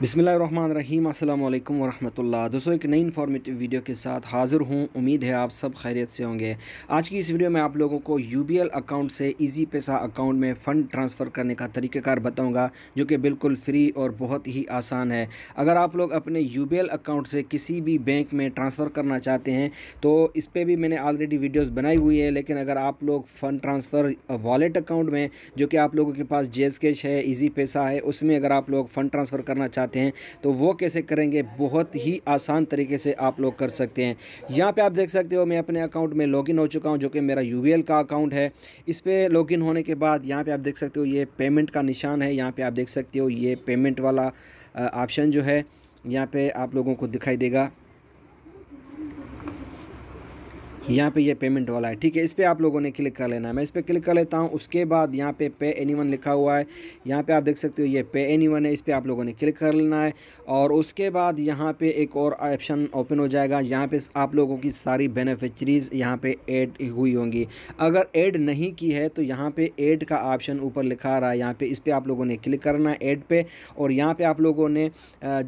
बिसमीम अल्लाम वरहमल दोस्तों एक नई इन्फॉर्मेटिव वीडियो के साथ हाज़िर हूँ उम्मीद है आप सब खैरियत से होंगे आज की इस वीडियो में आप लोगों को यू अकाउंट से इजी पैसा अकाउंट में फ़ंड ट्रांसफ़र करने का तरीक़ेकार बताऊँगा जो कि बिल्कुल फ्री और बहुत ही आसान है अगर आप लोग अपने यू अकाउंट से किसी भी बैंक में ट्रांसफ़र करना चाहते हैं तो इस पर भी मैंने ऑलरेडी वीडियोज़ बनाई हुई है लेकिन अगर आप लोग फ़ंड ट्रांसफ़र वॉलेट अकाउंट में जो कि आप लोगों के पास जे कैश है ईजी पैसा है उसमें अगर आप लोग फ़ंड ट्रांसफ़र करना चाहते चाहते हैं तो वो कैसे करेंगे बहुत ही आसान तरीके से आप लोग कर सकते हैं यहाँ पर आप देख सकते हो मैं अपने अकाउंट में लॉगिन हो चुका हूँ जो कि मेरा यू का अकाउंट है इस पर लॉगिन होने के बाद यहाँ पर आप देख सकते हो ये पेमेंट का निशान है यहाँ पर आप देख सकते हो ये पेमेंट वाला ऑप्शन जो है यहाँ पर आप लोगों को दिखाई देगा यहाँ पे ये पेमेंट वाला है ठीक है इस पर आप लोगों ने क्लिक कर लेना है मैं इस पर क्लिक कर लेता हूँ उसके बाद यहाँ पे पे एनी वन लिखा हुआ है यहाँ पे आप देख सकते हो ये पे एनी वन है इस पर आप लोगों ने क्लिक कर लेना है और उसके बाद यहाँ पे एक और ऑप्शन ओपन हो जाएगा यहाँ पे आप लोगों की सारी बेनिफिशरीज़ यहाँ पर एड हुई होंगी अगर एड नहीं की है तो यहाँ पर एड का ऑप्शन ऊपर लिखा रहा है यहाँ पर इस पर आप लोगों ने क्लिक करना है ऐड पर और यहाँ पर आप लोगों ने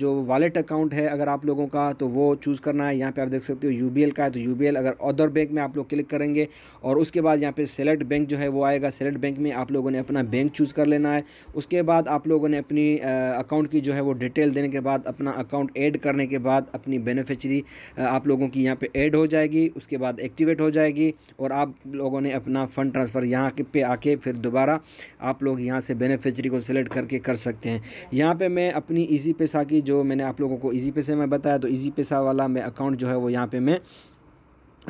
जो वॉलेट अकाउंट है अगर आप लोगों का तो वो चूज़ करना है यहाँ पर आप देख सकते हो यू का है तो यू अगर अदर बैंक में आप लोग क्लिक करेंगे और उसके बाद यहाँ पे सेलेक्ट बैंक जो है वो आएगा सेलेक्ट बैंक में आप लोगों ने अपना बैंक चूज़ कर लेना है उसके बाद आप लोगों ने अपनी अकाउंट की जो है वो डिटेल देने के बाद अपना अकाउंट ऐड करने के बाद अपनी बेनिफिशरी आप लोगों की यहाँ पर ऐड हो जाएगी उसके बाद एक्टिवेट हो जाएगी और आप लोगों ने अपना फ़ंड ट्रांसफ़र यहाँ पे आके फिर दोबारा आप लोग यहाँ से बेनिफिशरी को सिलेक्ट करके कर सकते हैं यहाँ पर मैं अपनी ईजी पैसा की जो मैंने आप लोगों को ईजी पैसे में बताया तो ईजी पैसा वाला मैं अकाउंट जो है वो यहाँ पे मैं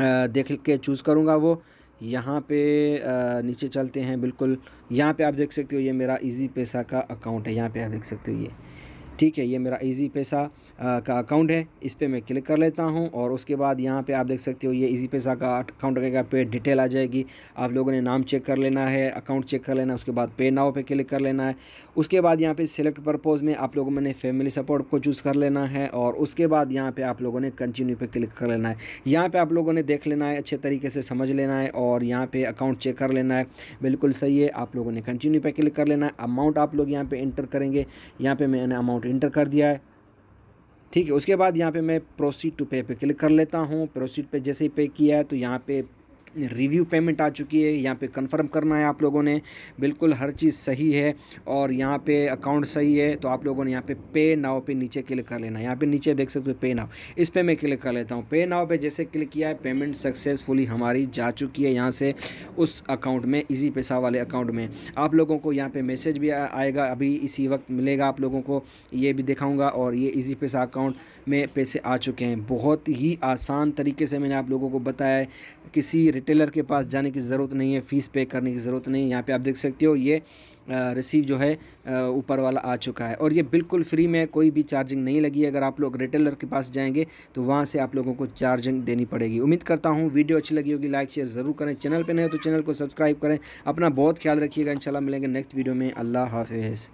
देख के चूज़ करूँगा वो यहाँ पे नीचे चलते हैं बिल्कुल यहाँ पे आप देख सकते हो ये मेरा इजी पैसा का अकाउंट है यहाँ पे आप देख सकते हो ये ठीक है ये मेरा ईजी पैसा का अकाउंट है इस पर मैं क्लिक कर लेता हूँ और उसके बाद यहाँ पे आप देख सकते हो ये ईजी पैसा का अकाउंट रहेगा पे डिटेल आ जाएगी आप लोगों ने नाम चेक कर लेना है अकाउंट चेक कर लेना है उसके बाद पे नाव पे क्लिक कर लेना है उसके बाद यहाँ पे सिलेक्ट परपोज़ में आप लोगों ने फैमिली सपोर्ट को चूज़ कर लेना है और उसके बाद यहाँ पर आप लोगों ने कंटिन्यू पर क्लिक कर लेना है यहाँ पर आप लोगों ने देख लेना है अच्छे तरीके से समझ लेना है और यहाँ पर अकाउंट चेक कर लेना है बिल्कुल सही है आप लोगों ने कंटिन्यू पर क्लिक कर लेना है अमाउंट आप लोग यहाँ पर इंटर करेंगे यहाँ पर मैंने अमाउंट इंटर कर दिया है ठीक है उसके बाद यहाँ पे मैं प्रोसीड टू पे पे क्लिक कर लेता हूँ प्रोसीड पे जैसे ही पे किया है तो यहाँ पे रिव्यू पेमेंट आ चुकी है यहाँ पे कंफर्म करना है आप लोगों ने बिल्कुल हर चीज़ सही है और यहाँ पे अकाउंट सही है तो आप लोगों ने यहाँ पे पे नाव पे नीचे क्लिक कर लेना है यहाँ पे नीचे देख सकते हो पे नाव इस पे मैं क्लिक कर लेता हूँ पे नाव पे जैसे क्लिक किया है पेमेंट सक्सेसफुली हमारी जा चुकी है यहाँ से उस अकाउंट में इसी पैसा वाले अकाउंट में आप लोगों को यहाँ पर मैसेज भी आएगा अभी इसी वक्त मिलेगा आप लोगों को ये भी दिखाऊँगा और ये ईजी पैसा अकाउंट में पैसे आ चुके हैं बहुत ही आसान तरीके से मैंने आप लोगों को बताया किसी रिटेलर के पास जाने की ज़रूरत नहीं है फ़ीस पे करने की ज़रूरत नहीं है यहाँ पे आप देख सकते हो ये रिसीव जो है ऊपर वाला आ चुका है और ये बिल्कुल फ्री में कोई भी चार्जिंग नहीं लगी अगर आप लोग रिटेलर के पास जाएंगे तो वहाँ से आप लोगों को चार्जिंग देनी पड़ेगी उम्मीद करता हूँ वीडियो अच्छी लगी होगी लाइक शेयर ज़रूर करें चैनल पर नहीं हो तो चैनल को सब्सक्राइब करें अपना बहुत ख्याल रखिएगा इन मिलेंगे नेक्स्ट वीडियो में अल्लाह हाफिज़